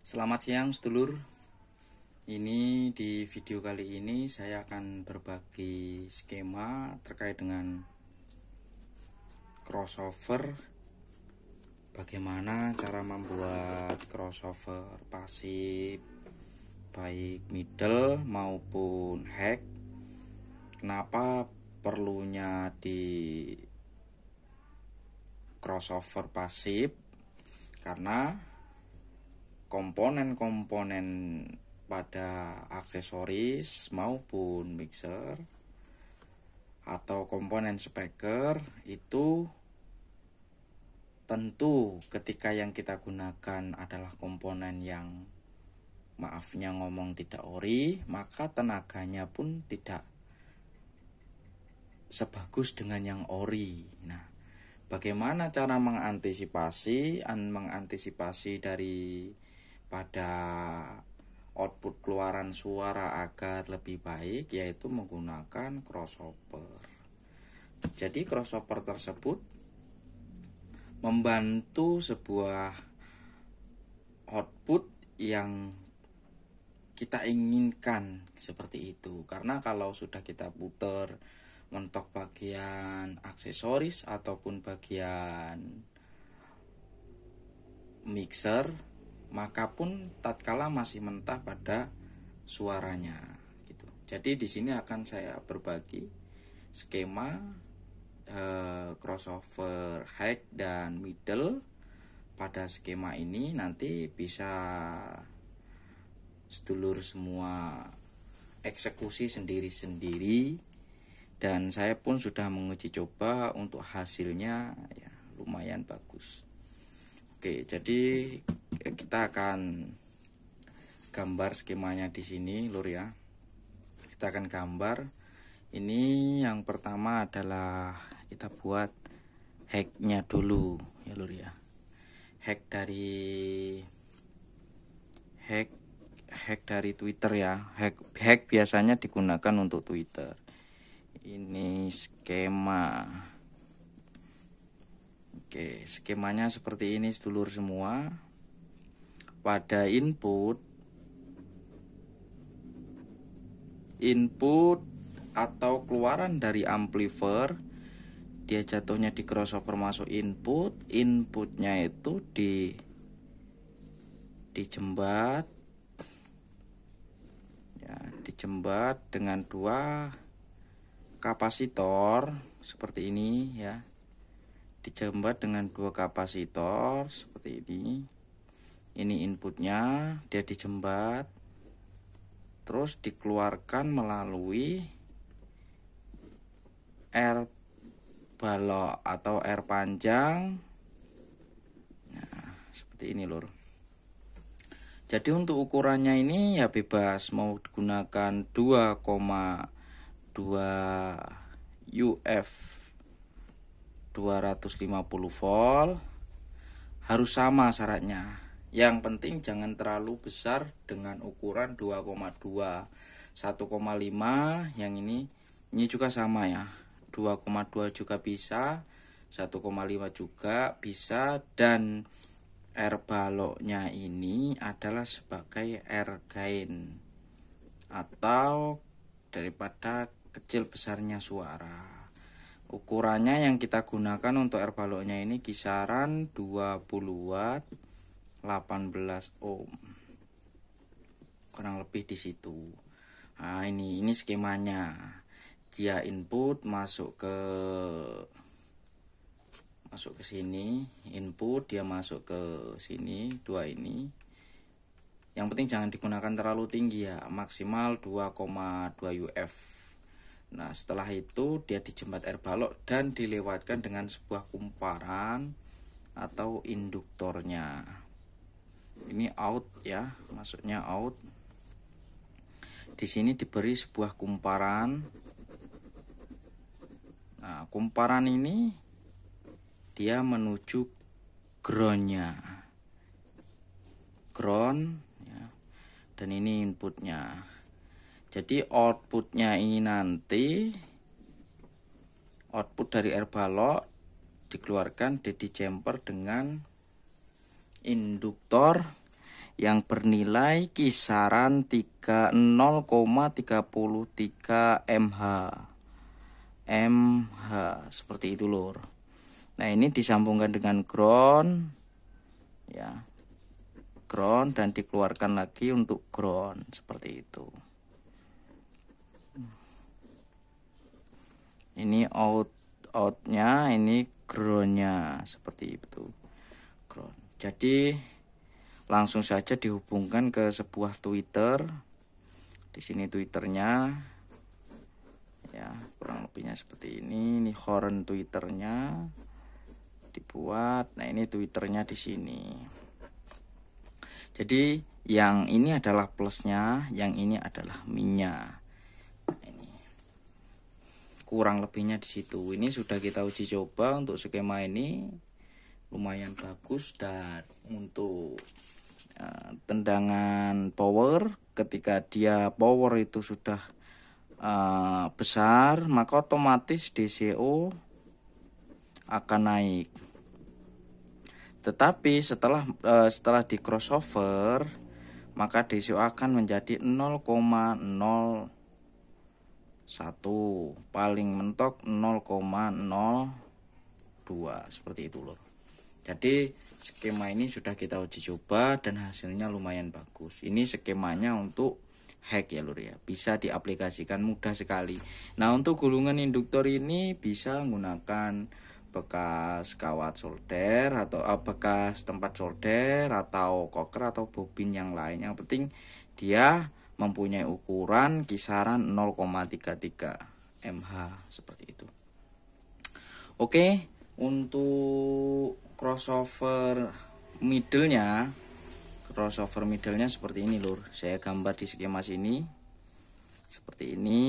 Selamat siang sedulur Ini di video kali ini saya akan berbagi skema terkait dengan crossover Bagaimana cara membuat crossover pasif baik middle maupun hack Kenapa perlunya di crossover pasif karena komponen-komponen pada aksesoris maupun mixer atau komponen speaker itu tentu ketika yang kita gunakan adalah komponen yang maafnya ngomong tidak ori maka tenaganya pun tidak sebagus dengan yang ori nah bagaimana cara mengantisipasi mengantisipasi dari pada output keluaran suara agar lebih baik yaitu menggunakan crossover. Jadi crossover tersebut membantu sebuah output yang kita inginkan seperti itu. Karena kalau sudah kita putar mentok bagian aksesoris ataupun bagian mixer maka pun tatkala masih mentah pada suaranya gitu. Jadi di sini akan saya berbagi skema eh, crossover high dan middle pada skema ini nanti bisa sedulur semua eksekusi sendiri-sendiri dan saya pun sudah menguji coba untuk hasilnya ya lumayan bagus. Oke, jadi eh, kita akan gambar skemanya di sini, Lur ya. Kita akan gambar. Ini yang pertama adalah kita buat hacknya dulu, ya Lur ya. Hack dari hack hack dari Twitter ya. Hack hack biasanya digunakan untuk Twitter. Ini skema Oke, skemanya seperti ini sedulur semua. Pada input input atau keluaran dari amplifier dia jatuhnya di crossover masuk input, inputnya itu di dijembat ya, dijembat dengan dua kapasitor seperti ini ya dicembat dengan dua kapasitor seperti ini ini inputnya dia dijembat terus dikeluarkan melalui air balok atau air panjang nah seperti ini lur jadi untuk ukurannya ini ya bebas mau digunakan 2,2 UF 250 volt harus sama syaratnya yang penting jangan terlalu besar dengan ukuran 2,2 1,5 yang ini ini juga sama ya 2,2 juga bisa 1,5 juga bisa dan air baloknya ini adalah sebagai air gain atau daripada kecil besarnya suara Ukurannya yang kita gunakan untuk air baloknya ini kisaran 20 watt 18 ohm. Kurang lebih di situ. Nah, ini ini skemanya. Dia input masuk ke masuk ke sini, input dia masuk ke sini, dua ini. Yang penting jangan digunakan terlalu tinggi ya, maksimal 2,2 UF. Nah setelah itu dia dijembat air balok dan dilewatkan dengan sebuah kumparan atau induktornya. Ini out ya, maksudnya out. Di sini diberi sebuah kumparan. Nah, kumparan ini dia menuju groundnya. Ground ya. Dan ini inputnya jadi outputnya ini nanti output dari air balok dikeluarkan di jumper dengan induktor yang bernilai kisaran 30,33 mH mH seperti itu lur nah ini disambungkan dengan ground ya ground dan dikeluarkan lagi untuk ground seperti itu ini out outnya ini groundnya seperti itu ground jadi langsung saja dihubungkan ke sebuah Twitter di sini Twitternya ya kurang lebihnya seperti ini ini horn Twitternya dibuat nah ini Twitternya di sini jadi yang ini adalah plusnya yang ini adalah minyak kurang lebihnya di situ ini sudah kita uji coba untuk skema ini lumayan bagus dan untuk uh, tendangan power ketika dia power itu sudah uh, besar maka otomatis DCO akan naik tetapi setelah uh, setelah di crossover maka DCO akan menjadi 0,0 satu paling mentok 0,02 seperti itu loh jadi skema ini sudah kita uji coba dan hasilnya lumayan bagus ini skemanya untuk hack ya lur ya bisa diaplikasikan mudah sekali nah untuk gulungan induktor ini bisa menggunakan bekas kawat solder atau eh, bekas tempat solder atau koker atau bobin yang lain yang penting dia mempunyai ukuran kisaran 0,33 mh seperti itu. Oke, untuk crossover middle-nya crossover middle-nya seperti ini lur. Saya gambar di skema sini. Seperti ini.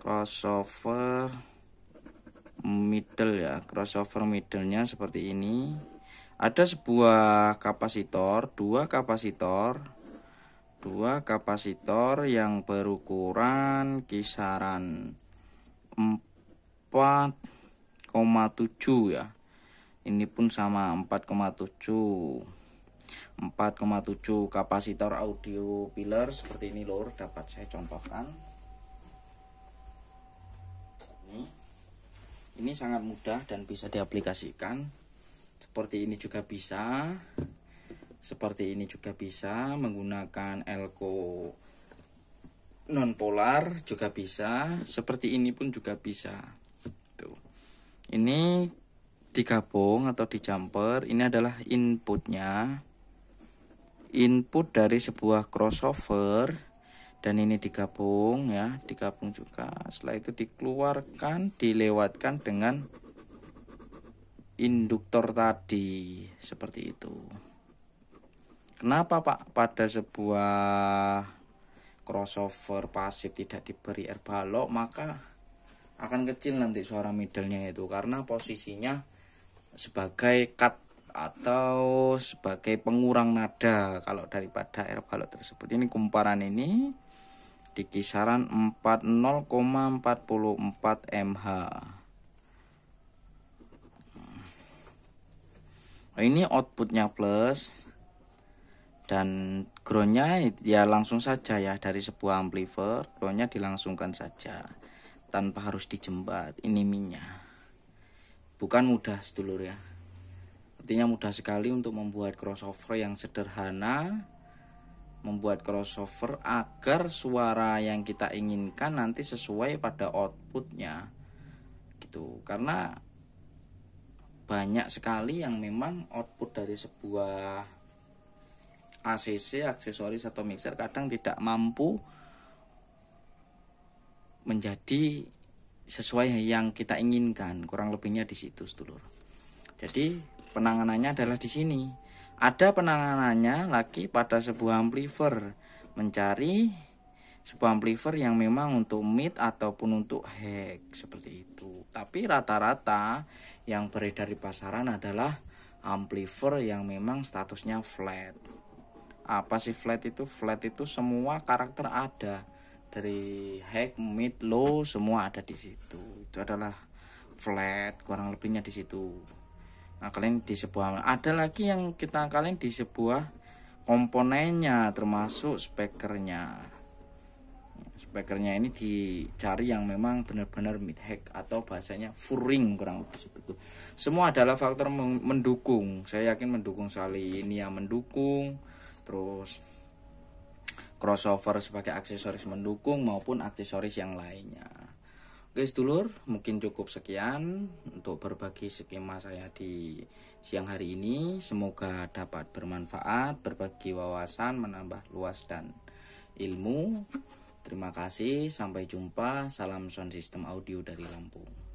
Crossover middle ya. Crossover middle-nya seperti ini. Ada sebuah kapasitor, dua kapasitor dua kapasitor yang berukuran kisaran 4,7 ya ini pun sama 4,7 4,7 kapasitor audio pilar seperti ini lor dapat saya contohkan ini ini sangat mudah dan bisa diaplikasikan seperti ini juga bisa seperti ini juga bisa menggunakan elko nonpolar juga bisa seperti ini pun juga bisa tuh ini digabung atau dijumper ini adalah inputnya input dari sebuah crossover dan ini digabung ya digabung juga setelah itu dikeluarkan dilewatkan dengan induktor tadi seperti itu Kenapa Pak pada sebuah crossover pasif tidak diberi air balok maka akan kecil nanti suara middlenya itu karena posisinya sebagai cut atau sebagai pengurang nada kalau daripada air balok tersebut ini kumparan ini di kisaran 40,44 mh nah, ini outputnya plus dan groundnya ya langsung saja ya dari sebuah amplifier groundnya dilangsungkan saja tanpa harus dijembat ini minyak bukan mudah sedulur ya artinya mudah sekali untuk membuat crossover yang sederhana membuat crossover agar suara yang kita inginkan nanti sesuai pada outputnya gitu karena banyak sekali yang memang output dari sebuah ACC aksesoris atau mixer kadang tidak mampu menjadi sesuai yang kita inginkan kurang lebihnya di situ sedulur jadi penanganannya adalah di sini ada penanganannya lagi pada sebuah amplifier mencari sebuah amplifier yang memang untuk mid ataupun untuk hack seperti itu tapi rata-rata yang beredar di pasaran adalah amplifier yang memang statusnya flat apa sih flat itu flat itu semua karakter ada dari high mid low semua ada di situ itu adalah flat kurang lebihnya di situ nah kalian di sebuah ada lagi yang kita kalian di sebuah komponennya termasuk spekernya spekernya ini dicari yang memang benar-benar mid hack atau bahasanya furing kurang lebih seperti itu. Semua adalah faktor mendukung. Saya yakin mendukung Sali ini yang mendukung, terus crossover sebagai aksesoris mendukung maupun aksesoris yang lainnya. Oke sedulur, mungkin cukup sekian untuk berbagi skema saya di siang hari ini. Semoga dapat bermanfaat, berbagi wawasan, menambah luas dan ilmu. Terima kasih, sampai jumpa. Salam sound system audio dari Lampung.